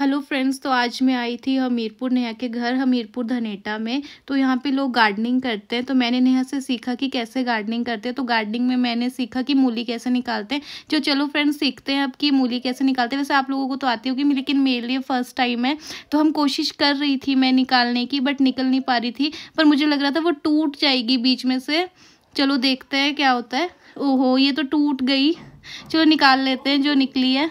hello friends तो आज मैं आई थी हमीरपुर नेहा के घर हमीरपुर धनेटा में तो यहाँ पे लोग गार्डनिंग करते हैं तो मैंने नेहा से सीखा कि कैसे गार्डनिंग करते हैं तो गार्डनिंग में मैंने सीखा कि मूली कैसे निकालते हैं जो चलो फ्रेंड्स सीखते हैं अब कि मूली कैसे निकालते हैं वैसे आप लोगों को तो आती होगी लेकिन मेरे लिए फ़र्स्ट टाइम है तो हम कोशिश कर रही थी मैं निकालने की बट निकल नहीं पा रही थी पर मुझे लग रहा था वो टूट जाएगी बीच में से चलो देखते हैं क्या होता है ओहो ये तो टूट गई चलो निकाल लेते हैं जो निकली है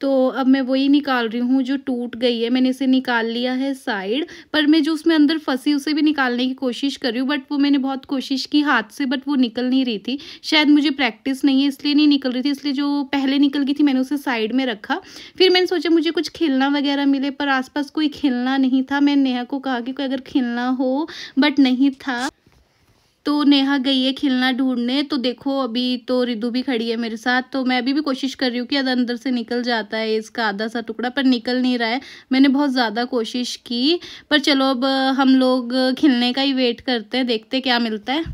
तो अब मैं वही निकाल रही हूँ जो टूट गई है मैंने इसे निकाल लिया है साइड पर मैं जो उसमें अंदर फंसी उसे भी निकालने की कोशिश कर रही हूँ बट वो मैंने बहुत कोशिश की हाथ से बट वो निकल नहीं रही थी शायद मुझे प्रैक्टिस नहीं है इसलिए नहीं निकल रही थी इसलिए जो पहले निकल गई थी मैंने उसे साइड में रखा फिर मैंने सोचा मुझे कुछ खेलना वगैरह मिले पर आसपास कोई खेलना नहीं था मैंने नेहा को कहा कि कोई अगर खेलना हो बट नहीं था तो नेहा गई है खिलना ढूंढने तो देखो अभी तो रिदु भी खड़ी है मेरे साथ तो मैं अभी भी कोशिश कर रही हूँ कि अंदर से निकल जाता है इसका आधा सा टुकड़ा पर निकल नहीं रहा है मैंने बहुत ज़्यादा कोशिश की पर चलो अब हम लोग खिलने का ही वेट करते हैं देखते क्या मिलता है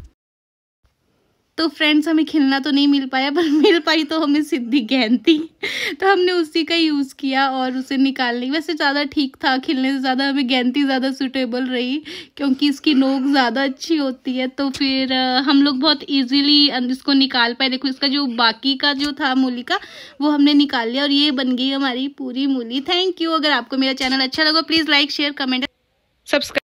तो फ्रेंड्स हमें खिलना तो नहीं मिल पाया पर मिल पाई तो हमें सिद्धि गेंद थी तो हमने उसी का यूज़ किया और उसे निकाल ली वैसे ज़्यादा ठीक था खिलने से ज़्यादा हमें गहनती ज़्यादा सूटेबल रही क्योंकि इसकी नोक ज़्यादा अच्छी होती है तो फिर हम लोग बहुत ईजिली इसको निकाल पाए देखो इसका जो बाकी का जो था मूली का वो हमने निकाल लिया और ये बन गई हमारी पूरी मूली थैंक यू अगर आपको मेरा चैनल अच्छा लगा please like share comment subscribe